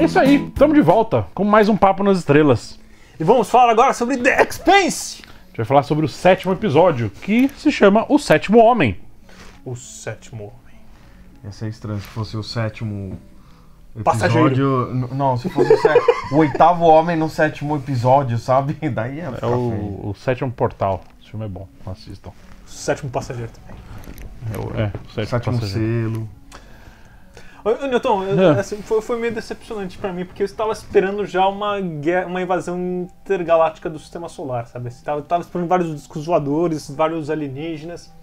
É isso aí, estamos de volta com mais um Papo nas Estrelas. E vamos falar agora sobre The Expanse. A gente vai falar sobre o sétimo episódio, que se chama O Sétimo Homem. O Sétimo Homem. Ia ser estranho se fosse o sétimo episódio. Passageiro. Não, se fosse o, o oitavo homem no sétimo episódio, sabe? Daí ia É ficar o, o sétimo portal. Esse filme é bom, assistam. O sétimo passageiro também. É o, é, o sétimo, Sétimo passageiro. selo. Newton, é. assim, foi, foi, meio decepcionante para mim, porque eu estava esperando já uma, guerra, uma invasão intergaláctica do sistema solar, sabe? Eu assim, estava, estava esperando vários discos voadores, vários alienígenas.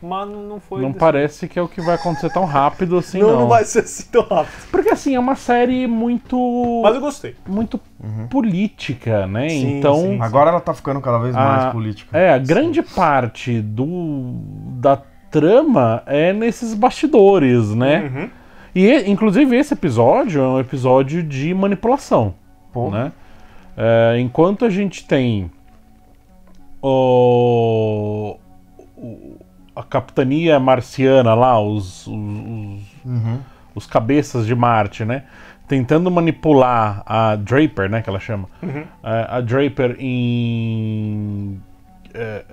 Mas não foi. Não parece que é o que vai acontecer tão rápido assim, não. Não, não vai ser assim tão rápido. Porque assim, é uma série muito. Mas eu gostei. Muito uhum. política, né? Sim, então. Sim, sim. Agora ela tá ficando cada vez mais política. É, a grande parte do. da trama é nesses bastidores, né? Uhum. E, inclusive, esse episódio é um episódio de manipulação, Pô. né? É, enquanto a gente tem o, a capitania marciana lá, os, os, os, uhum. os, cabeças de Marte, né? Tentando manipular a Draper, né? Que ela chama. Uhum. A, é, a Draper em... É,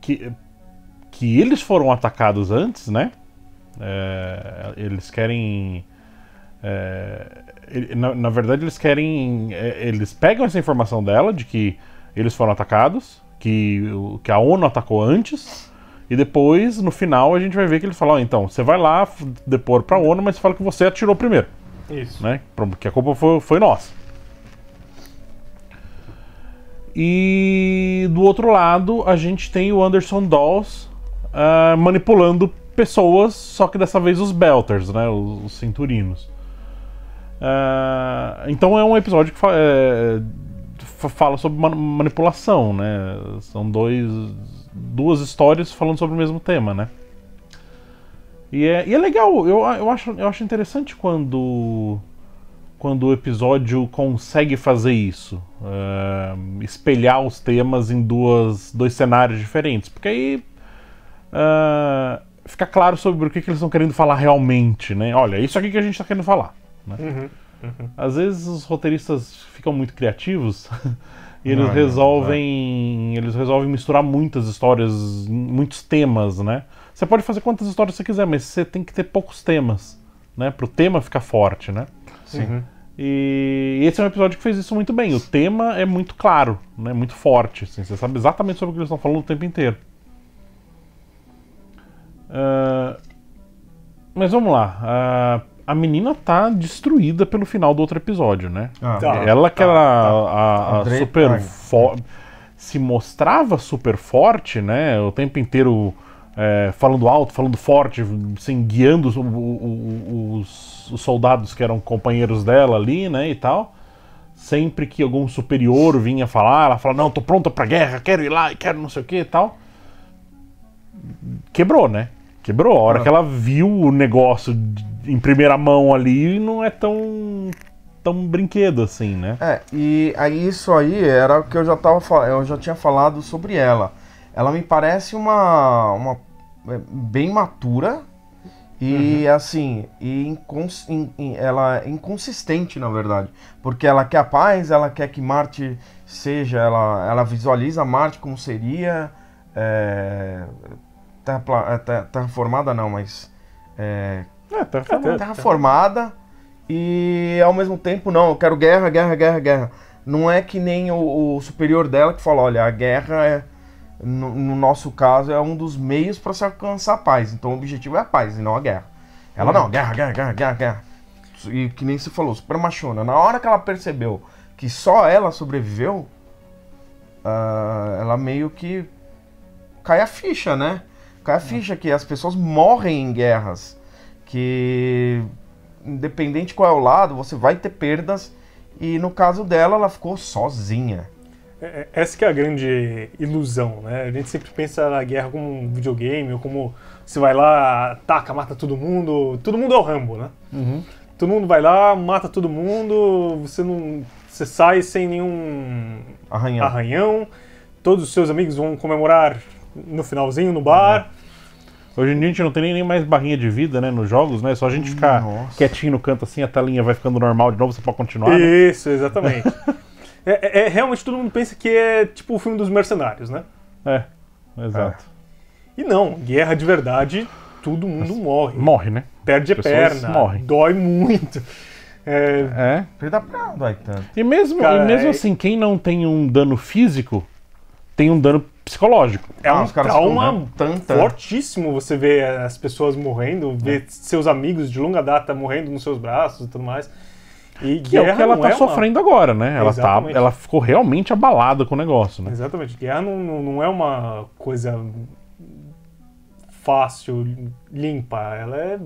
que, que eles foram atacados antes, né? É, eles querem. É, na, na, verdade, eles querem. É, eles pegam essa informação dela de que eles foram atacados, que, que a ONU atacou antes. E depois, no final, a gente vai ver que ele fala: oh, então, você vai lá depor pra ONU, mas fala que você atirou primeiro. Isso. Né? Que a culpa foi, foi nossa. E do outro lado, a gente tem o Anderson Dawes, uh, manipulando pessoas, só que dessa vez os Belters, né? Os, os Uh, então é um episódio que fa é, fala sobre man manipulação, né? São dois, duas histórias falando sobre o mesmo tema, né? E é, e é legal, eu, eu, acho, eu acho interessante quando, quando o episódio consegue fazer isso. Uh, espelhar os temas em duas, dois cenários diferentes. Porque aí uh, ficar claro sobre o que, que eles estão querendo falar realmente, né? Olha, isso aqui que a gente está querendo falar. Né? Uhum, uhum. Às vezes os roteiristas ficam muito criativos e eles não, resolvem, não, eles resolvem misturar muitas histórias, muitos temas, né? Você pode fazer quantas histórias você quiser, mas você tem que ter poucos temas, né? Para o tema ficar forte, né? Sim. Uhum. E esse é um episódio que fez isso muito bem. O tema é muito claro, né? Muito forte. Assim, você sabe exatamente sobre o que eles estão falando o tempo inteiro. Ah, mas vamos lá. Uh, a menina tá destruída pelo final do outro episódio, né? Ah, tá, ela que tá, era tá, a, a super forte. Se mostrava super forte, né? O tempo inteiro é, falando alto, falando forte, assim, guiando os, os, soldados que eram companheiros dela ali, né? E tal. Sempre que algum superior vinha falar, ela fala: Não, tô pronta pra guerra, quero ir lá e quero não sei o que e tal. Quebrou, né? Quebrou. A hora ah. que ela viu o negócio em primeira mão ali, não é tão tão brinquedo assim, né? É, e aí isso aí era o que eu já tava eu já tinha falado sobre ela. Ela me parece uma, uma é, bem matura e uhum. assim, e incons, in, in, ela é inconsistente, na verdade, porque ela quer a paz, ela quer que Marte seja, ela ela visualiza Marte como seria, é, é, terra, terra, terra formada não, mas. É, é, terra, terra, terra formada e ao mesmo tempo, não, eu quero guerra, guerra, guerra, guerra. Não é que nem o, o superior dela que fala, olha, a guerra é, no, no, nosso caso é um dos meios para se alcançar a paz. Então o objetivo é a paz e não a guerra. Ela hum. não, guerra, guerra, guerra, guerra, guerra. E que nem se falou, super machona. Na hora que ela percebeu que só ela sobreviveu, uh, ela meio que cai a ficha, né? Cai a ficha que as pessoas morrem em guerras, que independente qual é o lado, você vai ter perdas e no caso dela ela ficou sozinha. É, é, essa que é a grande ilusão, né? A gente sempre pensa na guerra como um videogame, ou como você vai lá, ataca, mata todo mundo. Todo mundo é o Rambo, né? Uhum. Todo mundo vai lá, mata todo mundo, você não. Você sai sem nenhum arranhão. arranhão. Todos os seus amigos vão comemorar no finalzinho, no bar. É. Hoje em dia a gente não tem nem mais barrinha de vida, né? Nos jogos, né? É só a gente ficar Nossa. quietinho no canto assim, a telinha vai ficando normal de novo, você pode continuar. Né? Isso, né? exatamente. É, é, é, realmente todo mundo pensa que é tipo o filme dos mercenários, né? É, exato. É. E não, guerra de verdade, todo mundo morre. Morre, né? Perde a perna, morre. dói muito. É, é. perda pra dói tanto. E mesmo, Cara, e mesmo é- assim, quem não tem um dano físico tem um dano psicológico. É ah, um os caras trauma né? tanta... fortíssimo você ver as pessoas morrendo, ver é. seus amigos de longa data morrendo nos seus braços e tudo mais. E que é o que ela tá é sofrendo uma... agora, né? Ela, tá, ela ficou realmente abalada com o negócio, né? Exatamente. Guerra não, não é uma coisa fácil, limpa. Ela é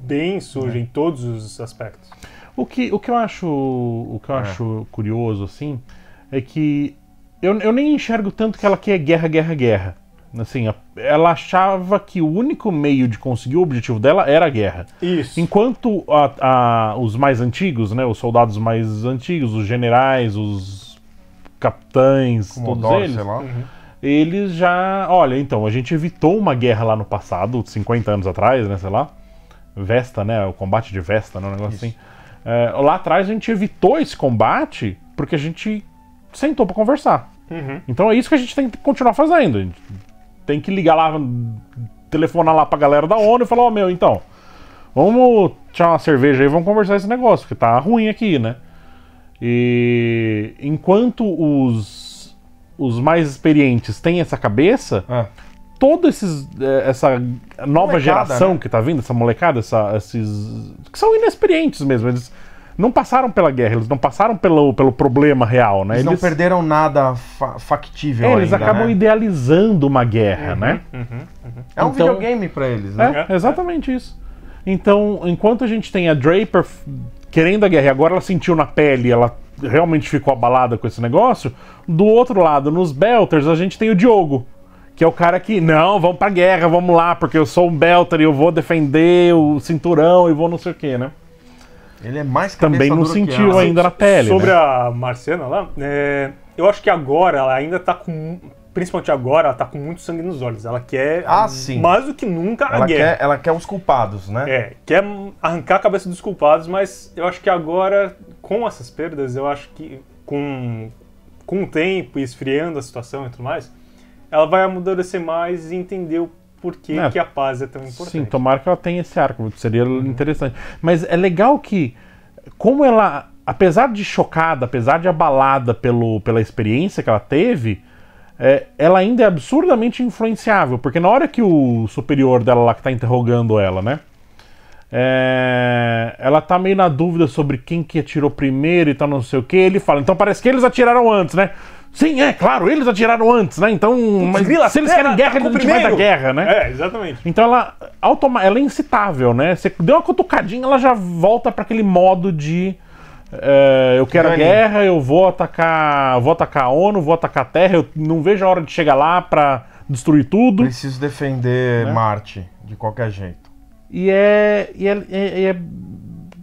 bem suja é. em todos os aspectos. O que, o que eu acho, o que eu é. acho curioso, assim, é que eu, eu nem enxergo tanto que ela quer guerra, guerra, guerra. Assim, ela achava que o único meio de conseguir o objetivo dela era a guerra. Isso. Enquanto a, a, os mais antigos, né, os soldados mais antigos, os generais, os capitães, Comodoro, todos eles, lá. Uhum. eles já, olha, então a gente evitou uma guerra lá no passado, 50 anos atrás, né, sei lá, Vesta, né, o combate de Vesta, né, um negócio Isso. assim. É, lá atrás a gente evitou esse combate porque a gente sentou para conversar. Uhum. Então é isso que a gente tem que continuar fazendo. A gente tem que ligar lá, telefonar lá pra galera da ONU e falar: Ó, oh, meu, então, vamos tirar uma cerveja aí, vamos conversar esse negócio, que tá ruim aqui, né? E enquanto os, os mais experientes têm essa cabeça, é. toda esses, é, essa nova molecada, geração né? que tá vindo, essa molecada, essa, esses. que são inexperientes mesmo, eles não passaram pela guerra, eles não passaram pelo, pelo problema real, né? Eles, eles... não perderam nada fa factível. É, eles ainda, né? acabam né? idealizando uma guerra, uhum, né? Uhum, uhum. É um então, videogame para eles, né? É, exatamente isso. Então, enquanto a gente tem a Draper querendo a guerra, e agora ela sentiu na pele, ela realmente ficou abalada com esse negócio. Do outro lado, nos Belters, a gente tem o Diogo, que é o cara que, não, vamos pra guerra, vamos lá, porque eu sou um Belter e eu vou defender o cinturão e vou não sei o quê, né? Ele é mais Também não sentiu ainda na pele. Sobre né? a Marcena lá, é, eu acho que agora ela ainda tá com. Principalmente agora, ela tá com muito sangue nos olhos. Ela quer ah, sim. mais do que nunca a ela guerra. Quer, ela quer os culpados, né? É, quer arrancar a cabeça dos culpados, mas eu acho que agora, com essas perdas, eu acho que com, com o tempo e esfriando a situação e tudo mais, ela vai amadurecer mais e entender o por que, é, que a paz é tão importante. Sim, tomara que ela tenha esse arco, seria uhum. interessante. Mas é legal que, como ela, apesar de chocada, apesar de abalada pelo, pela experiência que ela teve, é, ela ainda é absurdamente influenciável, porque na hora que o superior dela lá que tá interrogando ela, né? É, ela tá meio na dúvida sobre quem que atirou primeiro e tal, não sei o que. Ele fala, então parece que eles atiraram antes, né? Sim, é, claro, eles atiraram antes, né? Então, mas grila, se eles é, querem tá guerra, tá eles vai da guerra, né? É, exatamente. Então ela, automa ela é incitável, né? Você deu uma cutucadinha, ela já volta para aquele modo de. É, eu quero Ganha. guerra, eu vou atacar. Vou atacar a ONU, vou atacar a Terra, eu não vejo a hora de chegar lá pra destruir tudo. Preciso defender né? Marte, de qualquer jeito. E é, e é, é, é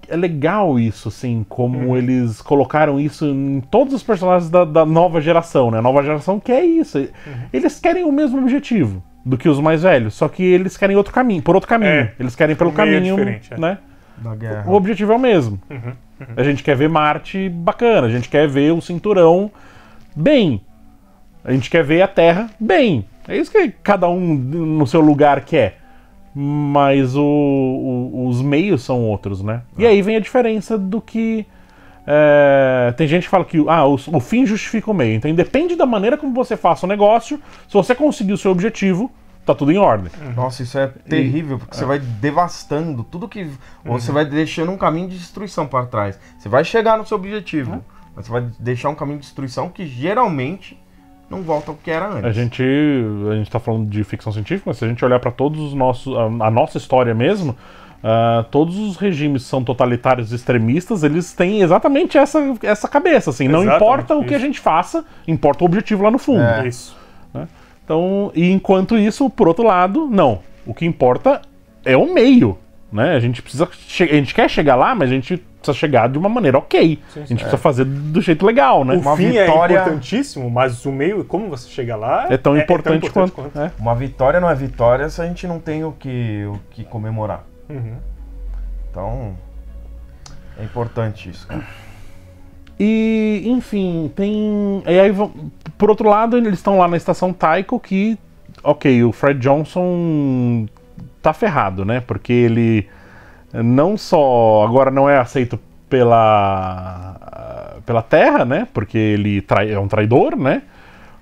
é legal isso, assim, como uhum. eles colocaram isso em todos os personagens da, da nova geração, né? A nova geração quer isso. Uhum. Eles querem o mesmo objetivo do que os mais velhos, só que eles querem outro caminho, por outro caminho. É, eles querem pelo é caminho, é. né? Da guerra. O objetivo é o mesmo. Uhum, uhum. A gente quer ver Marte bacana, a gente quer ver o cinturão bem. A gente quer ver a Terra bem. É isso que cada um no seu lugar quer mas o, o, os meios são outros, né? Ah. E aí vem a diferença do que. É, tem gente que fala que ah, o, o, fim justifica o meio. Então, depende da maneira como você faça o negócio, se você conseguir o seu objetivo, tá tudo em ordem. Uhum. Nossa, isso é terrível, porque é. você vai devastando tudo que. Ou uhum. você vai deixando um caminho de destruição para trás. Você vai chegar no seu objetivo, uhum. mas você vai deixar um caminho de destruição que geralmente não volta ao que era antes. A gente a gente está falando de ficção científica, mas se a gente olhar para todos os nossos a, a nossa história mesmo, uh, todos os regimes são totalitários extremistas, eles têm exatamente essa, essa cabeça, assim, exatamente não importa isso. o que a gente faça, importa o objetivo lá no fundo. É. Isso. Né? Então, e enquanto isso, por outro lado, não. O que importa é o meio. Né? A gente precisa. A gente quer chegar lá, mas a gente precisa chegar de uma maneira ok. Sim, sim. A gente precisa fazer do jeito legal, né? O uma fim é vitória... é importantíssimo, mas o meio e como você chega lá é tão é, importante, é tão importante quanto. quanto. Né? Uma vitória não é vitória se a gente não tem o que, o que comemorar. Uhum. Então, é importante isso, cara. E, enfim, tem. E aí, por outro lado, eles estão lá na estação Taiko que. Ok, o Fred Johnson tá ferrado, né? Porque ele não só agora não é aceito pela pela Terra, né? Porque ele trai, é um traidor, né?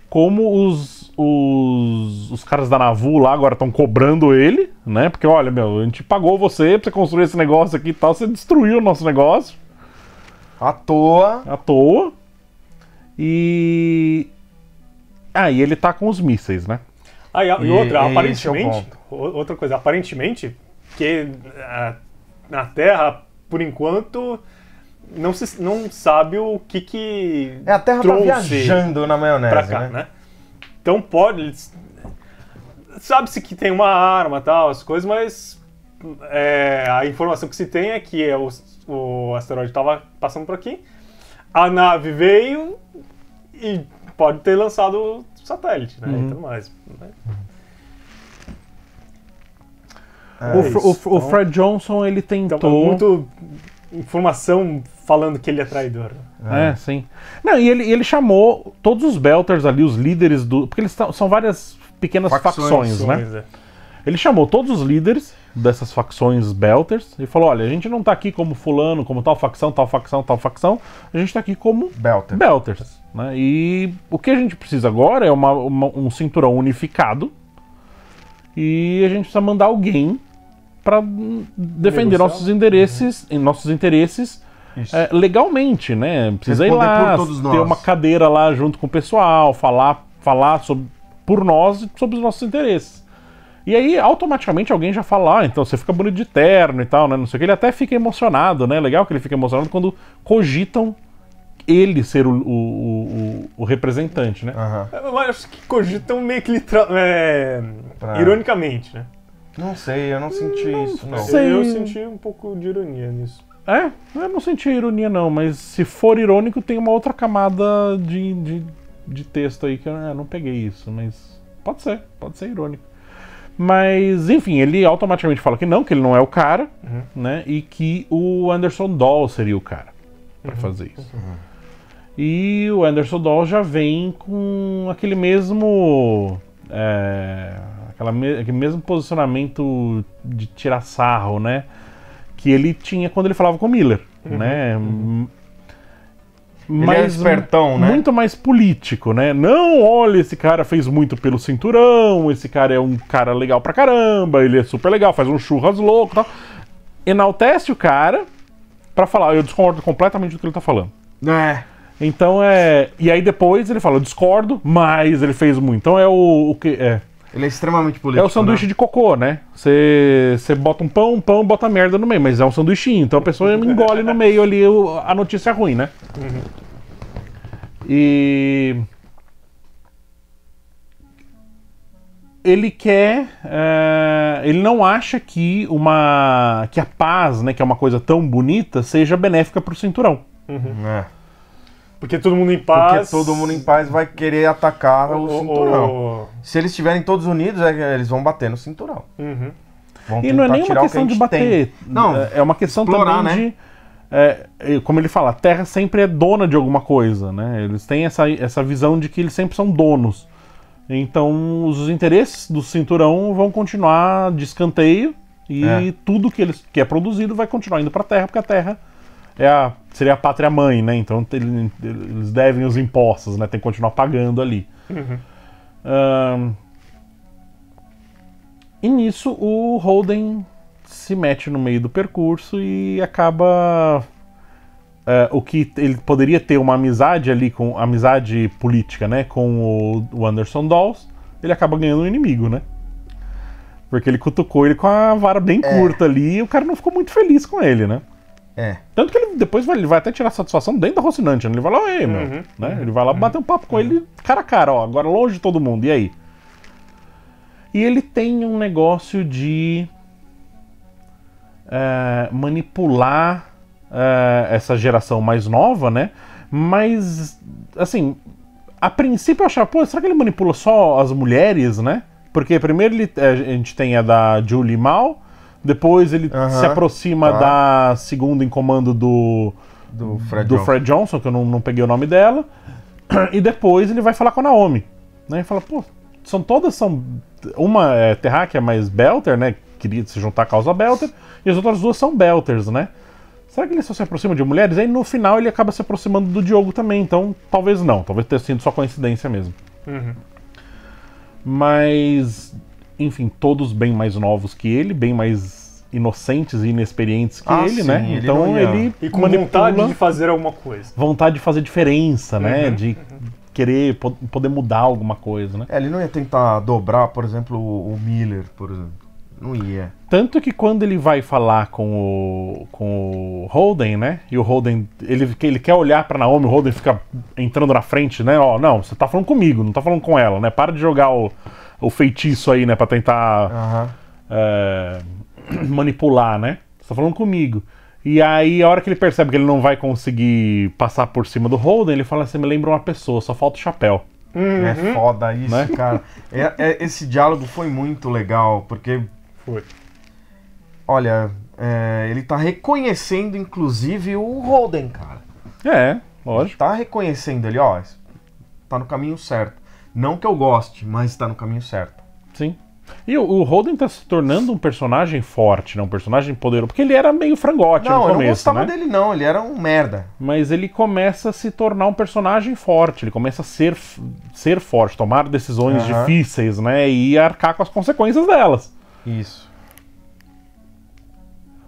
Como os, os, os caras da Navu lá agora estão cobrando ele, né? Porque olha, meu, a gente pagou você pra você construir esse negócio aqui e tal, você destruiu o nosso negócio. À toa. À toa. E. Ah, e ele tá com os mísseis, né? Ah, e, a, e outra, e aparentemente, é outra coisa, aparentemente, que a, ah, na Terra, por enquanto, não, se, não sabe o que que é, a Terra tá viajando na maionese, pra cá, né? né? Então pode... Sabe-se que tem uma arma tal, as coisas, mas é, a informação que se tem é que é o, o asteroide estava passando por aqui, a nave veio e pode ter lançado satélite, né? Uhum. E tudo mais. Né? É o, o, então... o, Fred Johnson, ele então, tentou... Então, muito informação falando que ele é traidor. É, é sim. Não, e ele, ele chamou todos os Belters ali, os líderes do... Porque eles são várias pequenas facções, facções né? É. Ele chamou todos os líderes dessas facções Belters e falou: olha, a gente não tá aqui como fulano, como tal facção, tal facção, tal facção, a gente tá aqui como Belter. Belters. Né? E o que a gente precisa agora é uma, uma, um cinturão unificado e a gente precisa mandar alguém para defender nossos interesses uhum. nossos interesses é, legalmente, né? Precisa Responder ir lá, ter uma cadeira lá junto com o pessoal, falar, falar sobre, por nós e sobre os nossos interesses. E aí, automaticamente, alguém já fala, ah, então você fica bonito de terno e tal, né? Não sei o que. Ele até fica emocionado, né? Legal que ele fica emocionado quando cogitam ele ser o, o, o, o representante, né? Uhum. acho que cogitam meio que é, pra... ironicamente, né? Não sei, eu não senti não, hum, isso, não. Sei. Eu senti um pouco de ironia nisso. É? Eu não senti ironia, não, mas se for irônico, tem uma outra camada de, de, de texto aí que eu é, não peguei isso, mas pode ser, pode ser irônico. Mas, enfim, ele automaticamente fala que não, que ele não é o cara, uhum. né? E que o Anderson Doll seria o cara para uhum. fazer isso. Uhum. E o Anderson Doll já vem com aquele mesmo. É, aquela me, aquele mesmo posicionamento de tirar sarro, né? Que ele tinha quando ele falava com o Miller, uhum, né? Uhum. é espertão, né? Muito mais político, né? Não, olha, esse cara fez muito pelo cinturão, esse cara é um cara legal pra caramba, ele é super legal, faz um churras louco e tal. Enaltece o cara pra falar, eu discordo completamente do que ele tá falando. É. Então é. E aí depois ele fala, eu discordo, mas ele fez muito. Então é o, o que. É. Ele é extremamente político. É o sanduíche né? de cocô, né? Você bota um pão, um pão, bota merda no meio, mas é um sanduíche, então a pessoa engole no meio ali a notícia ruim, né? Uhum. E. Ele quer. Uh, ele não acha que uma. que a paz, né, que é uma coisa tão bonita, seja benéfica pro cinturão. Uhum. É. Porque todo mundo em paz. Porque todo mundo em paz vai querer atacar oh, o cinturão. Oh, oh. Se eles estiverem todos unidos, é, eles vão bater no cinturão. Uhum. e não é nem uma questão que de bater. Tem. Não, é, é uma questão explorar, também né? de. É, como ele fala, a Terra sempre é dona de alguma coisa, né? Eles têm essa, essa visão de que eles sempre são donos. Então, os interesses do cinturão vão continuar de escanteio e é. tudo que, eles, que é produzido vai continuar indo para a Terra, porque a Terra é a, seria a pátria mãe, né? Então eles devem os impostos, né? Tem que continuar pagando ali. Uhum. Um, e nisso o Holden se mete no meio do percurso e acaba Uh, o que ele poderia ter uma amizade ali com amizade política, né, com o, o, Anderson Dawes, ele acaba ganhando um inimigo, né? Porque ele cutucou ele com a vara bem é. curta é. ali e o cara não ficou muito feliz com ele, né? É. Tanto que ele depois vai, ele vai até tirar satisfação dentro da Rocinante, né? Ele vai lá, ei, meu. Uhum. Né? Ele vai lá uhum. bater um papo com uhum. ele cara a cara, ó, agora longe de todo mundo, e aí? E ele tem um negócio de é, manipular é, essa geração mais nova, né? Mas, assim, a princípio eu achava, pô, será que ele manipula só as mulheres, né? Porque primeiro ele, a gente tem a da Julie Mal depois ele uh -huh. se aproxima tá. da segunda em comando do, do, Fred, do Johnson. Fred Johnson, que eu não, não, peguei o nome dela. E depois ele vai falar com a Naomi. Né? E fala, pô, são todas são. Uma é terráquea, é mas Belter, né? Queria se juntar à causa Belter. E as outras duas são Belters, né? Será que ele só se aproxima de mulheres? Aí no final ele acaba se aproximando do Diogo também, então talvez não. Talvez tenha sido só coincidência mesmo. Uhum. Mas enfim, todos bem mais novos que ele, bem mais inocentes e inexperientes que ah, ele, sim, né? Ele então ele e com manipula vontade de fazer alguma coisa. Vontade de fazer diferença, né? uhum, né? De uhum. querer poder mudar alguma coisa, né? É, ele não ia tentar dobrar, por exemplo, o Miller, por exemplo. Não ia. Tanto que quando ele vai falar com o, com o Holden, né? E o Holden, ele, ele quer olhar pra Naomi, o Holden fica entrando na frente, né? Ó, não, você tá falando comigo, não tá falando com ela, né? Para de jogar o, o feitiço aí, né? Pra tentar uhum. é, manipular, né? Você tá falando comigo. E aí, a hora que ele percebe que ele não vai conseguir passar por cima do Holden, ele fala assim: me lembra uma pessoa, só falta o chapéu. É uhum. É foda isso, né? cara. É, é, esse diálogo foi muito legal, porque. Foi. Olha, é, ele tá reconhecendo, inclusive, o Holden, cara. É, lógico. Ele tá reconhecendo ele, ó, tá no caminho certo. Não que eu goste, mas está no caminho certo. Sim. E o, roden Holden tá se tornando um personagem forte, né? Um personagem poderoso. Porque ele era meio frangote não, no começo, Não, eu não gostava né? dele não. Ele era um merda. Mas ele começa a se tornar um personagem forte. Ele começa a ser, ser forte, tomar decisões uhum. difíceis, né? E arcar com as consequências delas. Isso.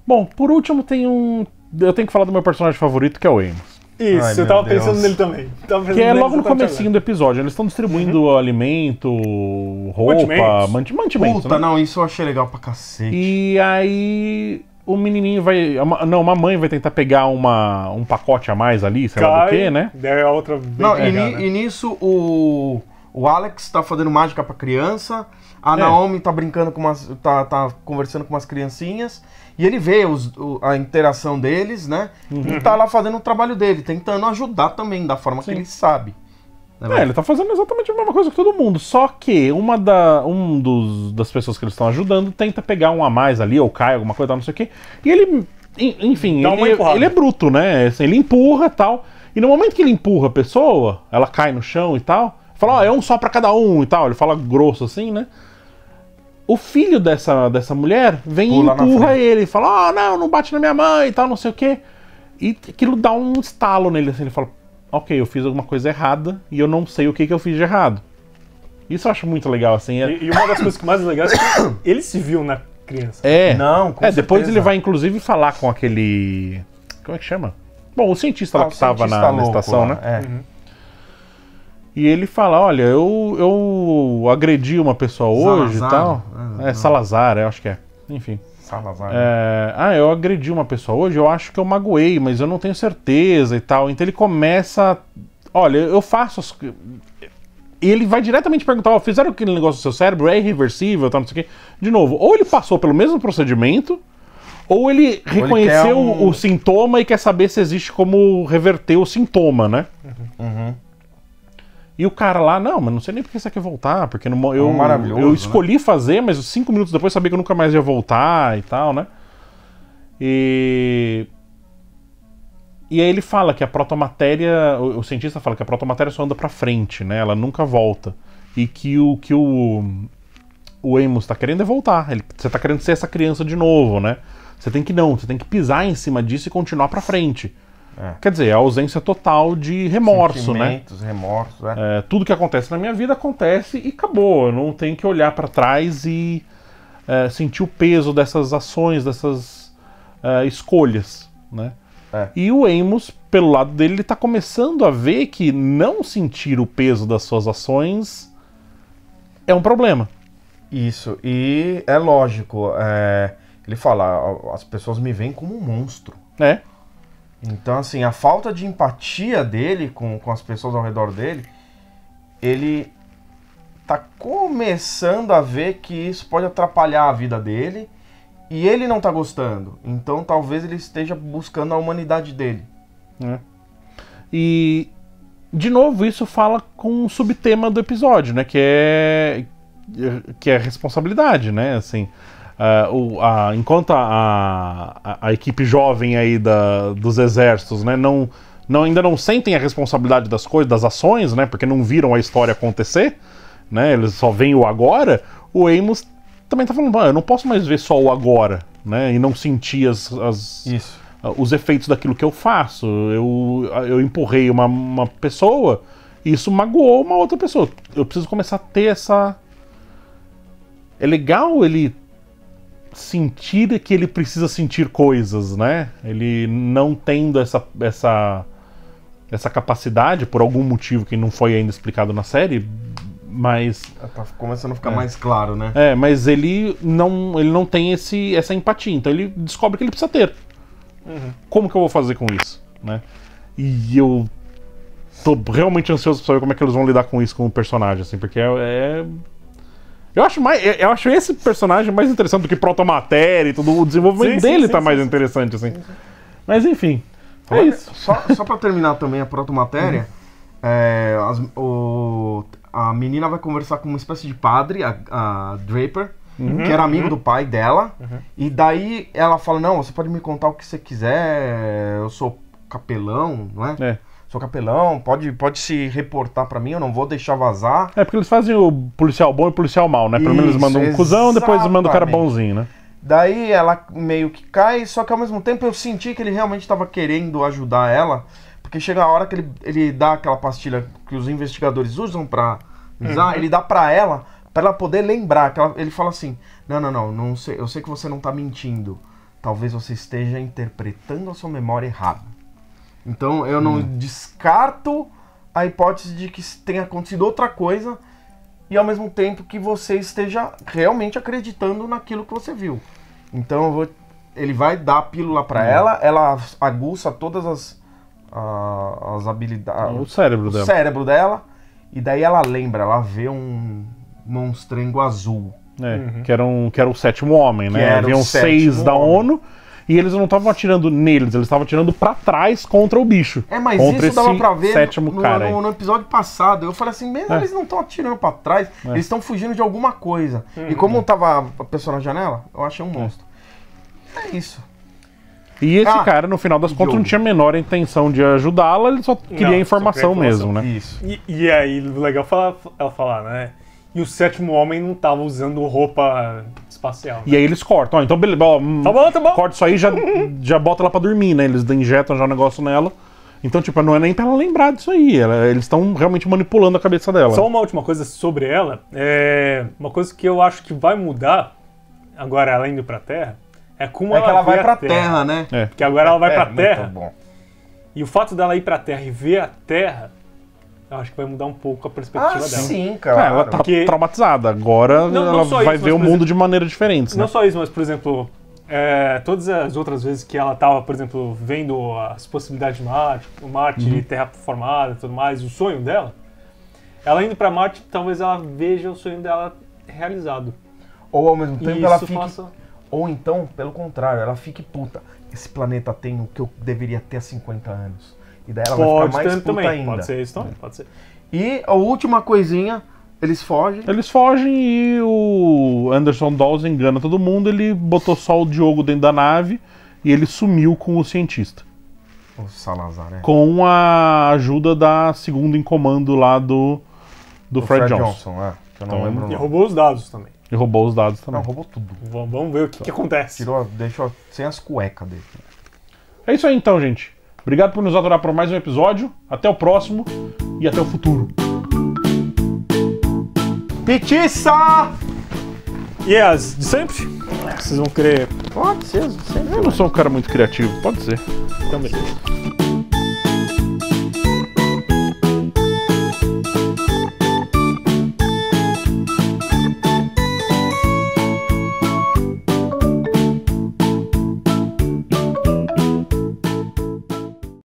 Bom, por último tem um... Eu tenho que falar do meu personagem favorito, que é o Amos. Isso, Ai, eu tava Deus. pensando nele também. que é logo no comecinho do episódio. Eles estão distribuindo uhum. alimento, roupa, mantimentos. mantimentos Puta, né? não, isso eu achei legal pra cacete. E aí o menininho vai... Uma, não, uma mãe vai tentar pegar uma, um pacote a mais ali, sei Cai, lá do quê, né? Daí a outra... Não, pegar, e, ni, né? e, nisso o, o Alex tá fazendo mágica pra criança... A é. Naomi tá brincando com umas. Tá, tá conversando com umas criancinhas. E ele vê os, o, a interação deles, né? Uhum. E tá lá fazendo o trabalho dele, tentando ajudar também da forma Sim. que ele sabe. Né, é, ele tá fazendo exatamente a mesma coisa que todo mundo, só que uma da, um dos, das pessoas que eles estão ajudando tenta pegar um a mais ali, ou cai, alguma coisa, não sei o quê. E ele, enfim, ele, ele, é bruto, né? Assim, ele empurra e tal. E no momento que ele empurra a pessoa, ela cai no chão e tal, fala, ó, oh, é um só para cada um e tal. Ele fala grosso assim, né? o filho dessa, dessa mulher vem Pula e empurra ele, fala: oh, não, não bate na minha mãe e tal, não sei o quê. E aquilo dá um estalo nele, assim, ele fala: ok, eu fiz alguma coisa errada e eu não sei o que, que eu fiz de errado. Isso eu acho muito legal, assim. É... E, e, uma das coisas que mais legais é que ele se viu na criança. É. Não, com É, depois ele vai, inclusive, falar com aquele. Como é que chama? Bom, o cientista ah, lá que estava na, na, estação, lá. né? É. Uhum e ele fala, olha, eu, eu agredi uma pessoa hoje e tal. Né? É, Salazar, eu acho que é. Enfim. Salazar. É, né? ah, eu agredi uma pessoa hoje, eu acho que eu magoei, mas eu não tenho certeza e tal. Então ele começa. Olha, eu faço as. E ele vai diretamente perguntar, ó, oh, fizeram aquele negócio do seu cérebro, é irreversível, tal, não sei o quê. De novo, ou ele passou pelo mesmo procedimento, ou ele reconheceu ou ele um... o sintoma e quer saber se existe como reverter o sintoma, né? uhum. E o cara lá, não, mas não sei nem porque você quer voltar, porque não, eu, é eu né? escolhi né? fazer, mas cinco minutos depois sabia que eu nunca mais ia voltar e tal, né? E. E aí ele fala que a protomatéria, o, o cientista fala que a protomatéria só anda para frente, né? Ela nunca volta. E que o que o, o Amos tá querendo é voltar. Ele, você tá querendo ser essa criança de novo, né? Você tem que não, você tem que pisar em cima disso e continuar para frente. É. Quer dizer, é a ausência total de remorso, né? remorso, é. é. Tudo que acontece na minha vida acontece e acabou. Eu não tenho que olhar para trás e é, sentir o peso dessas ações, dessas é, escolhas, né? É. E o Amos, pelo lado dele, ele tá começando a ver que não sentir o peso das suas ações é um problema. Isso, e é lógico. Ele fala, as pessoas me veem como um monstro. É. Então, assim, a falta de empatia dele com, com as pessoas ao redor dele, ele tá começando a ver que isso pode atrapalhar a vida dele e ele não tá gostando. Então, talvez ele esteja buscando a humanidade dele. É. E, de novo, isso fala com o subtema do episódio, né? Que é, que é responsabilidade, né? Assim, Uh, o, a, enquanto a, a, a, equipe jovem aí da, dos exércitos né, não, não, ainda não sentem a responsabilidade das coisas, das ações, né, porque não viram a história acontecer, né, eles só veem o agora, o Amos também está falando, ah, eu não posso mais ver só o agora, né, e não sentir as, as os efeitos daquilo que eu faço. Eu, eu empurrei uma, uma pessoa, e isso magoou uma outra pessoa. Eu preciso começar a ter essa... É legal ele sentir que ele precisa sentir coisas, né? Ele não tendo essa, essa, essa capacidade, por algum motivo que não foi ainda explicado na série, mas é, tá começando a ficar é. mais claro, né? É, mas ele não, ele não tem esse, essa empatia, então ele descobre que ele precisa ter. Uhum. Como que eu vou fazer com isso, né? E eu tô realmente ansioso pra saber como é que eles vão lidar com isso com o personagem, assim, porque é, é eu acho, mais, eu acho esse personagem mais interessante do que protomatéria e tudo. O desenvolvimento sim, dele sim, tá sim, mais interessante, assim. Mas enfim. É Olha, isso. Só, só pra terminar também a protomatéria, uhum. é, as, o, a menina vai conversar com uma espécie de padre, a, a Draper, uhum, que era amigo uhum. do pai dela. Uhum. E daí ela fala: Não, você pode me contar o que você quiser, eu sou capelão, não é? É sou capelão, pode, pode se reportar para mim, eu não vou deixar vazar. É porque eles fazem o policial bom e o policial mal, né? Pelo menos eles mandam um cuzão, depois eles mandam o cara bonzinho, né? Daí ela meio que cai, só que ao mesmo tempo eu senti que ele realmente estava querendo ajudar ela, porque chega a hora que ele, ele dá aquela pastilha que os investigadores usam pra usar, uhum. ele dá pra ela, para ela poder lembrar. Que ela, ele fala assim: não, não, não, não sei, eu sei que você não tá mentindo. Talvez você esteja interpretando a sua memória errada. Então eu não hum. descarto a hipótese de que tenha acontecido outra coisa e ao mesmo tempo que você esteja realmente acreditando naquilo que você viu. Então vou, ele vai dar a pílula para hum. ela, ela aguça todas as, a, as habilidades. O cérebro o dela. cérebro dela. E daí ela lembra, ela vê um monstrengo azul. É, uhum. que, era um, que era o sétimo homem, né? Haviam seis da ONU e eles não estavam atirando neles, eles estavam atirando para trás contra o bicho. É, mas isso dava pra ver sétimo no, cara no, no, episódio passado. Eu falei assim, mesmo é. eles não estão atirando para trás, é. eles estão fugindo de alguma coisa. Hum. E como uhum. tava a pessoa na janela, eu achei um é. monstro. É, isso. E esse ah, cara, no final das contas, não tinha a menor intenção de ajudá-la, ele só queria não, informação, só mesmo, né? Isso. E, e aí, legal falar, ela falar, né? E o sétimo homem não tava usando roupa espacial. Né? E aí eles cortam. Ó, então, beleza, hum, tá bom, tá bom. corta isso aí e já, já bota ela pra dormir, né? Eles injetam já o um negócio nela. Então, tipo, não é nem pra ela lembrar disso aí. Ela, eles estão realmente manipulando a cabeça dela. Só uma última coisa sobre ela. É uma coisa que eu acho que vai mudar agora, ela indo pra Terra, é como é ela, que ela vai pra terra, terra, né? É. Porque agora ela vai é, pra Terra. E o fato dela ir pra Terra e ver a Terra eu acho que vai mudar um pouco a perspectiva ah, dela. Sim, é, cara. ela tá Porque... traumatizada. Agora não, não ela vai ver o mundo exemplo, de maneira diferente. Não né? só isso, mas, por exemplo, é, todas as outras vezes que ela estava, por exemplo, vendo as possibilidades de Marte, Marte uhum. formada e tudo mais, o sonho dela, ela indo para Marte, talvez ela veja o sonho dela realizado. Ou ao mesmo tempo e ela fique... Faça... Ou então, pelo contrário, ela fique puta. Esse planeta tem o que eu deveria ter há 50 anos. E daí ela pode vai ficar mais puta também. ainda. Pode ser isso também, pode ser. E a última coisinha, eles fogem. Eles fogem e o Anderson Dawes engana todo mundo, ele botou só o Diogo dentro da nave e ele sumiu com o cientista. O Salazar, né? Com a ajuda da segunda em comando lá do, do, Fred, Fred, Johnson. Johnson é, que eu não então, lembro E roubou os dados também. E roubou os dados também. Não, roubou tudo. vamos ver o que, tá. que acontece. Tirou, deixou sem as cuecas dele. É isso aí então, gente. Obrigado por nos adorar por mais um episódio. Até o próximo e até o futuro. Pitiça! Yes, de sempre? Vocês vão querer. Pode ser, sempre. Eu não sou um cara muito criativo, pode ser. Também.